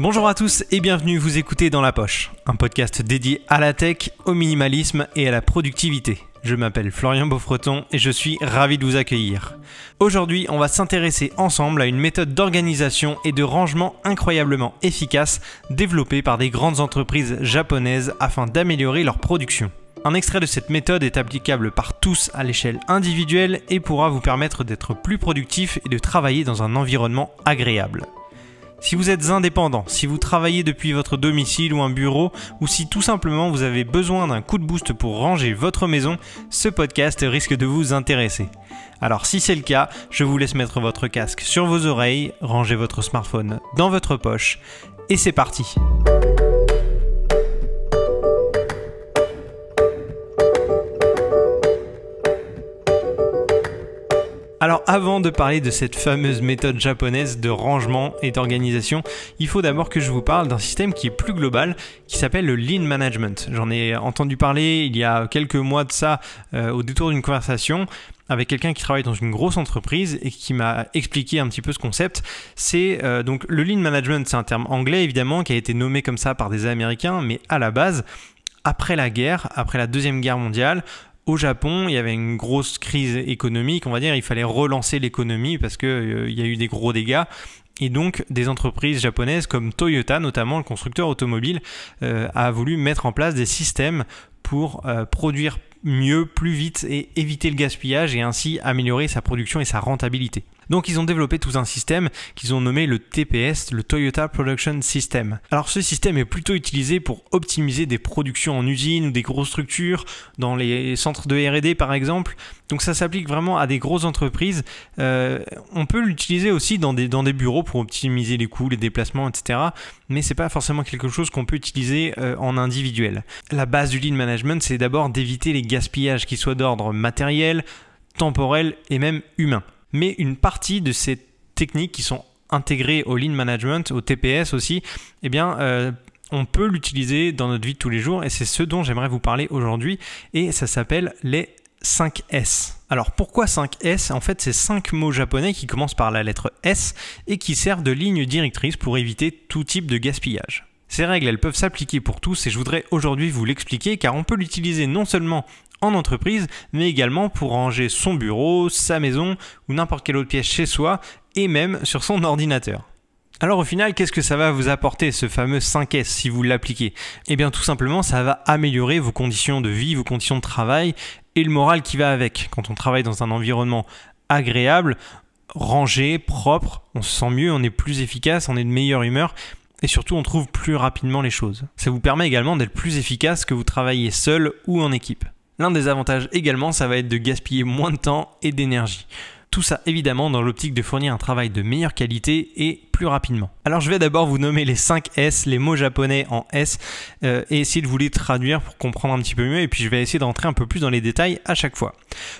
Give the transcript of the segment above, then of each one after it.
Bonjour à tous et bienvenue vous écoutez dans la poche, un podcast dédié à la tech, au minimalisme et à la productivité. Je m'appelle Florian Beaufreton et je suis ravi de vous accueillir. Aujourd'hui, on va s'intéresser ensemble à une méthode d'organisation et de rangement incroyablement efficace développée par des grandes entreprises japonaises afin d'améliorer leur production. Un extrait de cette méthode est applicable par tous à l'échelle individuelle et pourra vous permettre d'être plus productif et de travailler dans un environnement agréable. Si vous êtes indépendant, si vous travaillez depuis votre domicile ou un bureau, ou si tout simplement vous avez besoin d'un coup de boost pour ranger votre maison, ce podcast risque de vous intéresser. Alors si c'est le cas, je vous laisse mettre votre casque sur vos oreilles, ranger votre smartphone dans votre poche, et c'est parti. Alors avant de parler de cette fameuse méthode japonaise de rangement et d'organisation, il faut d'abord que je vous parle d'un système qui est plus global, qui s'appelle le lean management. J'en ai entendu parler il y a quelques mois de ça euh, au détour d'une conversation avec quelqu'un qui travaille dans une grosse entreprise et qui m'a expliqué un petit peu ce concept. C'est euh, donc le lean management, c'est un terme anglais évidemment qui a été nommé comme ça par des Américains, mais à la base, après la guerre, après la Deuxième Guerre mondiale, au Japon, il y avait une grosse crise économique, on va dire, il fallait relancer l'économie parce qu'il euh, il y a eu des gros dégâts. Et donc, des entreprises japonaises comme Toyota, notamment le constructeur automobile, euh, a voulu mettre en place des systèmes pour euh, produire mieux, plus vite et éviter le gaspillage et ainsi améliorer sa production et sa rentabilité. Donc ils ont développé tout un système qu'ils ont nommé le TPS, le Toyota Production System. Alors ce système est plutôt utilisé pour optimiser des productions en usine ou des grosses structures, dans les centres de RD par exemple. Donc ça s'applique vraiment à des grosses entreprises. Euh, on peut l'utiliser aussi dans des, bureaux pour optimiser les coûts, les déplacements, etc. Mais c'est pas forcément quelque chose qu'on peut utiliser euh, en individuel. La base du lean management, c'est d'abord d'éviter les gaspillages qui soient d'ordre matériel, temporel et même humain mais une partie de ces techniques qui sont intégrées au lean management, au TPS aussi, eh bien, euh, on peut l'utiliser dans notre vie de tous les jours et c'est ce dont j'aimerais vous parler aujourd'hui et ça s'appelle les 5S. Alors pourquoi 5S En fait, c'est 5 mots japonais qui commencent par la lettre S et qui servent de ligne directrice pour éviter tout type de gaspillage. Ces règles, elles peuvent s'appliquer pour tous et je voudrais aujourd'hui vous l'expliquer car on peut l'utiliser non seulement en entreprise, mais également pour ranger son bureau, sa maison ou n'importe quelle autre pièce chez soi et même sur son ordinateur. Alors au final, qu'est-ce que ça va vous apporter ce fameux 5S si vous l'appliquez Eh bien tout simplement, ça va améliorer vos conditions de vie, vos conditions de travail et le moral qui va avec. Quand on travaille dans un environnement agréable, rangé, propre, on se sent mieux, on est plus efficace, on est de meilleure humeur et surtout on trouve plus rapidement les choses. Ça vous permet également d'être plus efficace que vous travaillez seul ou en équipe. L'un des avantages également, ça va être de gaspiller moins de temps et d'énergie. Tout ça évidemment dans l'optique de fournir un travail de meilleure qualité et plus rapidement. Alors je vais d'abord vous nommer les 5 S, les mots japonais en S, euh, et essayer de vous les traduire pour comprendre un petit peu mieux, et puis je vais essayer d'entrer un peu plus dans les détails à chaque fois.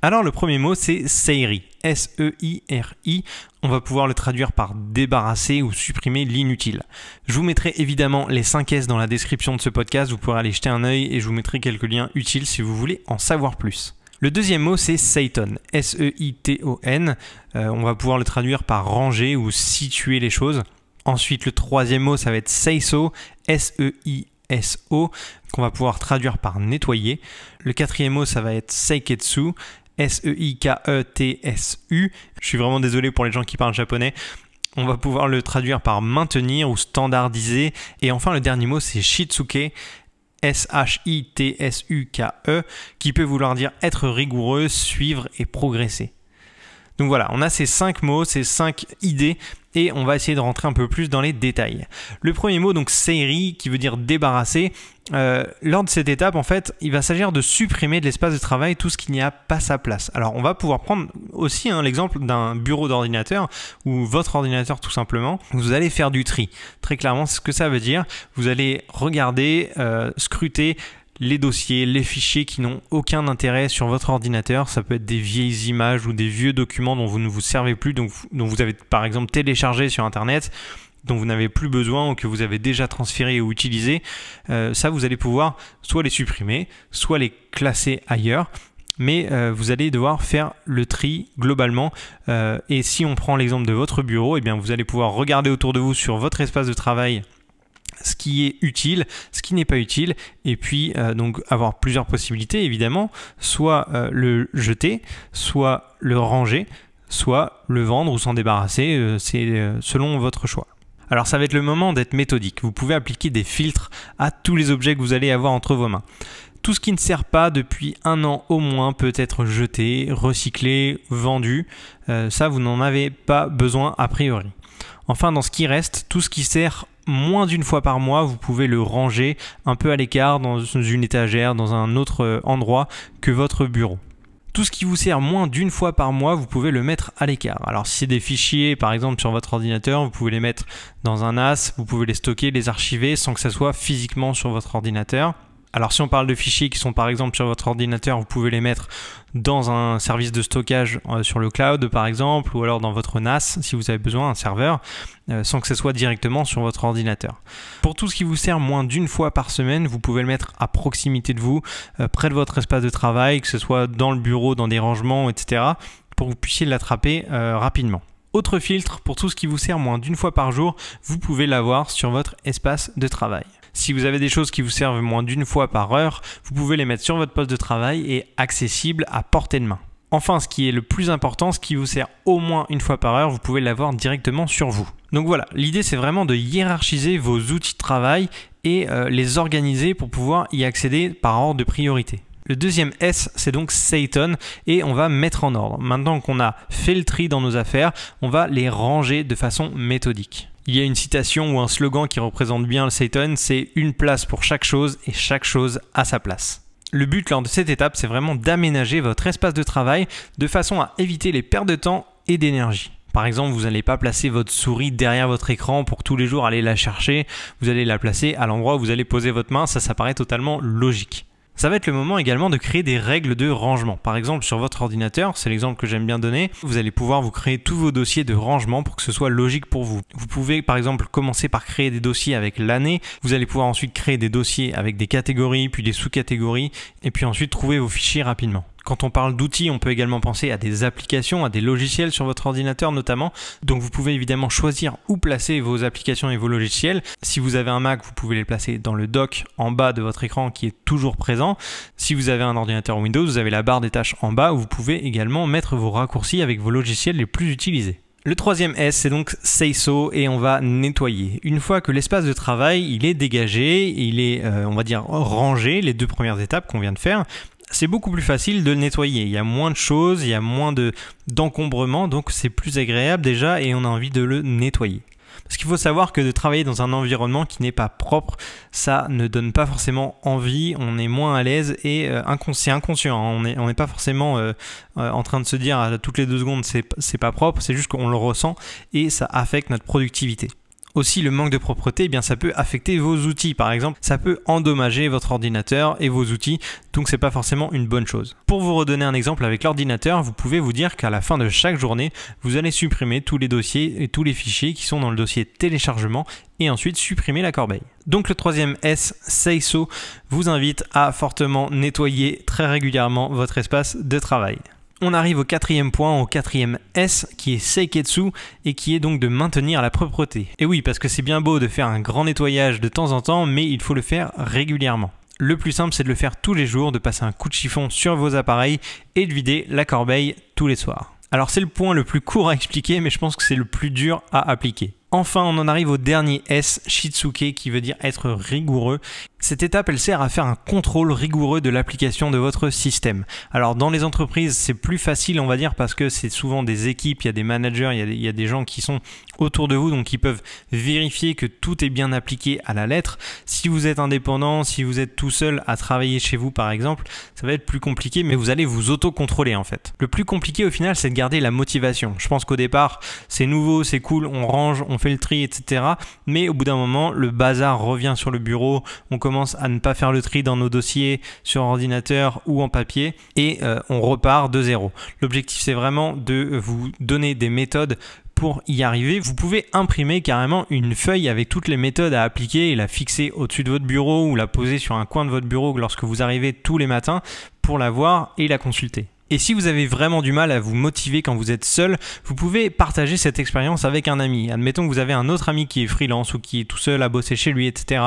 Alors le premier mot c'est Seiri, S-E-I-R-I. On va pouvoir le traduire par débarrasser ou supprimer l'inutile. Je vous mettrai évidemment les 5 S dans la description de ce podcast, vous pourrez aller jeter un œil et je vous mettrai quelques liens utiles si vous voulez en savoir plus. Le deuxième mot, c'est seiton S-E-I-T-O-N. Euh, on va pouvoir le traduire par ranger ou situer les choses. Ensuite, le troisième mot, ça va être Seiso, S-E-I-S-O, qu'on va pouvoir traduire par nettoyer. Le quatrième mot, ça va être Seiketsu, S-E-I-K-E-T-S-U. Je suis vraiment désolé pour les gens qui parlent japonais. On va pouvoir le traduire par maintenir ou standardiser. Et enfin, le dernier mot, c'est Shitsuke, S-H-I-T-S-U-K-E, qui peut vouloir dire être rigoureux, suivre et progresser. Donc voilà, on a ces cinq mots, ces cinq idées et on va essayer de rentrer un peu plus dans les détails. Le premier mot, donc série, qui veut dire débarrasser, euh, lors de cette étape, en fait, il va s'agir de supprimer de l'espace de travail tout ce qui n'y a pas sa place. Alors, on va pouvoir prendre aussi hein, l'exemple d'un bureau d'ordinateur ou votre ordinateur tout simplement. Vous allez faire du tri. Très clairement, c'est ce que ça veut dire. Vous allez regarder, euh, scruter les dossiers, les fichiers qui n'ont aucun intérêt sur votre ordinateur. Ça peut être des vieilles images ou des vieux documents dont vous ne vous servez plus, dont, dont vous avez par exemple téléchargé sur Internet dont vous n'avez plus besoin ou que vous avez déjà transféré ou utilisé, euh, ça vous allez pouvoir soit les supprimer, soit les classer ailleurs, mais euh, vous allez devoir faire le tri globalement. Euh, et si on prend l'exemple de votre bureau, et eh bien vous allez pouvoir regarder autour de vous sur votre espace de travail ce qui est utile, ce qui n'est pas utile, et puis euh, donc avoir plusieurs possibilités évidemment, soit euh, le jeter, soit le ranger, soit le vendre ou s'en débarrasser, euh, c'est selon votre choix. Alors ça va être le moment d'être méthodique, vous pouvez appliquer des filtres à tous les objets que vous allez avoir entre vos mains. Tout ce qui ne sert pas depuis un an au moins peut être jeté, recyclé, vendu, ça vous n'en avez pas besoin a priori. Enfin, dans ce qui reste, tout ce qui sert moins d'une fois par mois, vous pouvez le ranger un peu à l'écart dans une étagère, dans un autre euh, endroit que votre bureau. Tout ce qui vous sert moins d'une fois par mois, vous pouvez le mettre à l'écart. Alors si c'est des fichiers, par exemple sur votre ordinateur, vous pouvez les mettre dans un NAS, vous pouvez les stocker, les archiver sans que ça soit physiquement sur votre ordinateur. Alors si on parle de fichiers qui sont par exemple sur votre ordinateur, vous pouvez les mettre dans un service de stockage euh, sur le cloud par exemple, ou alors dans votre NAS si vous avez besoin, un serveur, euh, sans que ce soit directement sur votre ordinateur. Pour tout ce qui vous sert moins d'une fois par semaine, vous pouvez le mettre à proximité de vous, euh, près de votre espace de travail, que ce soit dans le bureau, dans des rangements, etc., pour que vous puissiez l'attraper rapidement. Autre filtre, pour tout ce qui vous sert moins d'une fois par jour, vous pouvez l'avoir sur votre espace de travail. Si vous avez des choses qui vous servent moins d'une fois par heure, vous pouvez les mettre sur votre poste de travail et accessibles à portée de main. Enfin, ce qui est le plus important, ce qui vous sert au moins une fois par heure, vous pouvez l'avoir directement sur vous. Donc voilà, l'idée c'est vraiment de hiérarchiser vos outils de travail et euh, les organiser pour pouvoir y accéder par ordre de priorité. Le deuxième S, c'est donc Satan, et on va mettre en ordre. Maintenant qu'on a fait le tri dans nos affaires, on va les ranger de façon méthodique il y a une citation ou un slogan qui représente bien le Satan, c'est une place pour chaque chose et chaque chose à sa place. Le but lors de cette étape, c'est vraiment d'aménager votre espace de travail de façon à éviter les pertes de temps et d'énergie. Par exemple, vous n'allez pas placer votre souris derrière votre écran pour tous les jours aller la chercher, vous allez la placer à l'endroit où vous allez poser votre main, ça ça paraît totalement logique. Ça va être le moment également de créer des règles de rangement. Par exemple, sur votre ordinateur, c'est l'exemple que j'aime bien donner, vous allez pouvoir vous créer tous vos dossiers de rangement pour que ce soit logique pour vous. Vous pouvez par exemple commencer par créer des dossiers avec l'année, vous allez pouvoir ensuite créer des dossiers avec des catégories, puis des sous-catégories, et puis ensuite trouver vos fichiers rapidement. Quand on parle d'outils, on peut également penser à des applications, à des logiciels sur votre ordinateur notamment. Donc vous pouvez évidemment choisir où placer vos applications et vos logiciels. Si vous avez un Mac, vous pouvez les placer dans le dock en bas de votre écran qui est toujours présent. Si vous avez un ordinateur Windows, vous avez la barre des tâches en bas où vous pouvez également mettre vos raccourcis avec vos logiciels les plus utilisés. Le troisième S, c'est donc say et on va nettoyer. Une fois que l'espace de travail, il est dégagé, il est, euh, on va dire, rangé, les deux premières étapes qu'on vient de faire, c'est beaucoup plus facile de le nettoyer. Il y a moins de choses, il y a moins d'encombrement, donc c'est plus agréable déjà et on a envie de le nettoyer. Parce qu'il faut savoir que de travailler dans un environnement qui n'est pas propre, ça ne donne pas forcément envie, on est moins à l'aise et euh, c'est inconscient. Hein. On n'est pas forcément euh, euh, en train de se dire ah, à toutes les deux secondes c'est pas propre, c'est juste qu'on le ressent et ça affecte notre productivité. Aussi, le manque de propreté, eh bien, ça peut affecter vos outils. Par exemple, ça peut endommager votre ordinateur et vos outils, donc c'est pas forcément une bonne chose. Pour vous redonner un exemple avec l'ordinateur, vous pouvez vous dire qu'à la fin de chaque journée, vous allez supprimer tous les dossiers et tous les fichiers qui sont dans le dossier téléchargement et ensuite supprimer la corbeille. Donc le troisième S, Seiso, vous invite à fortement nettoyer très régulièrement votre espace de travail. On arrive au quatrième point, au quatrième S, qui est Seiketsu, et qui est donc de maintenir la propreté. Et oui, parce que c'est bien beau de faire un grand nettoyage de temps en temps, mais il faut le faire régulièrement. Le plus simple, c'est de le faire tous les jours, de passer un coup de chiffon sur vos appareils et de vider la corbeille tous les soirs. Alors c'est le point le plus court à expliquer, mais je pense que c'est le plus dur à appliquer. Enfin, on en arrive au dernier S, Shitsuke, qui veut dire être rigoureux. Cette étape, elle sert à faire un contrôle rigoureux de l'application de votre système. Alors, dans les entreprises, c'est plus facile, on va dire, parce que c'est souvent des équipes, il y a des managers, il y a des, gens qui sont autour de vous, donc ils peuvent vérifier que tout est bien appliqué à la lettre. Si vous êtes indépendant, si vous êtes tout seul à travailler chez vous par exemple, ça va être plus compliqué, mais vous allez vous auto-contrôler en fait. Le plus compliqué au final, c'est de garder la motivation. Je pense qu'au départ, c'est nouveau, c'est cool, on range, on fait le tri, etc. Mais au bout d'un moment, le bazar revient sur le bureau, on commence à ne pas faire le tri dans nos dossiers sur ordinateur ou en papier, et euh, on repart de zéro. L'objectif, c'est vraiment de vous donner des méthodes pour y arriver, vous pouvez imprimer carrément une feuille avec toutes les méthodes à appliquer et la fixer au-dessus de votre bureau ou la poser sur un coin de votre bureau lorsque vous arrivez tous les matins pour la voir et la consulter. Et si vous avez vraiment du mal à vous motiver quand vous êtes seul, vous pouvez partager cette expérience avec un ami. Admettons que vous avez un autre ami qui est freelance ou qui est tout seul à bosser chez lui, etc.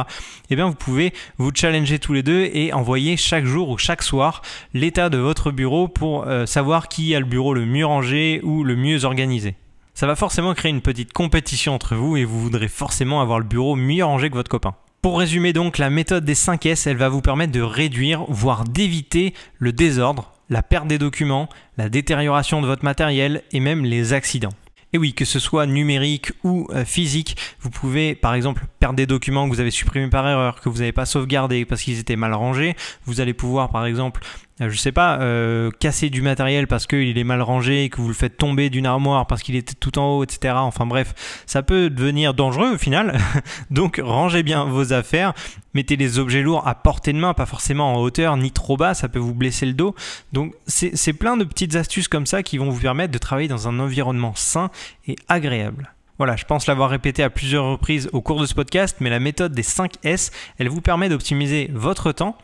Eh bien, vous pouvez vous challenger tous les deux et envoyer chaque jour ou chaque soir l'état de votre bureau pour euh, savoir qui a le bureau le mieux rangé ou le mieux organisé ça va forcément créer une petite compétition entre vous et vous voudrez forcément avoir le bureau mieux rangé que votre copain. Pour résumer donc, la méthode des 5 S, elle va vous permettre de réduire, voire d'éviter le désordre, la perte des documents, la détérioration de votre matériel et même les accidents. Et oui, que ce soit numérique ou euh, physique, vous pouvez par exemple perdre des documents que vous avez supprimés par erreur, que vous n'avez pas sauvegardés parce qu'ils étaient mal rangés. Vous allez pouvoir par exemple euh, je sais pas, euh, casser du matériel parce qu'il est mal rangé, que vous le faites tomber d'une armoire parce qu'il est tout en haut, etc. Enfin bref, ça peut devenir dangereux au final. Donc rangez bien vos affaires, mettez les objets lourds à portée de main, pas forcément en hauteur ni trop bas, ça peut vous blesser le dos. Donc c'est plein de petites astuces comme ça qui vont vous permettre de travailler dans un environnement sain et agréable. Voilà, je pense l'avoir répété à plusieurs reprises au cours de ce podcast, mais la méthode des 5 S, elle vous permet d'optimiser votre temps,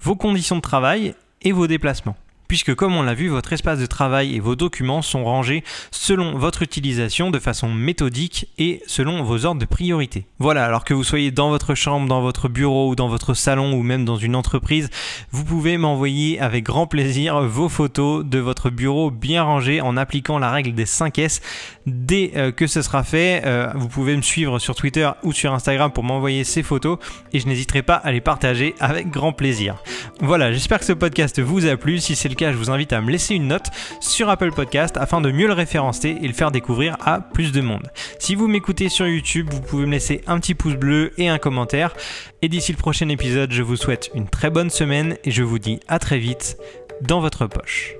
vos conditions de travail et vos déplacements puisque comme on l'a vu, votre espace de travail et vos documents sont rangés selon votre utilisation de façon méthodique et selon vos ordres de priorité. Voilà, alors que vous soyez dans votre chambre, dans votre bureau ou dans votre salon ou même dans une entreprise, vous pouvez m'envoyer avec grand plaisir vos photos de votre bureau bien rangé en appliquant la règle des 5S. Dès euh, que ce sera fait, euh, vous pouvez me suivre sur Twitter ou sur Instagram pour m'envoyer ces photos et je n'hésiterai pas à les partager avec grand plaisir. Voilà, j'espère que ce podcast vous a plu. Si c'est cas, je vous invite à me laisser une note sur Apple Podcast afin de mieux le référencer et le faire découvrir à plus de monde. Si vous m'écoutez sur YouTube, vous pouvez me laisser un petit pouce bleu et un commentaire. Et d'ici le prochain épisode, je vous souhaite une très bonne semaine et je vous dis à très vite dans votre poche.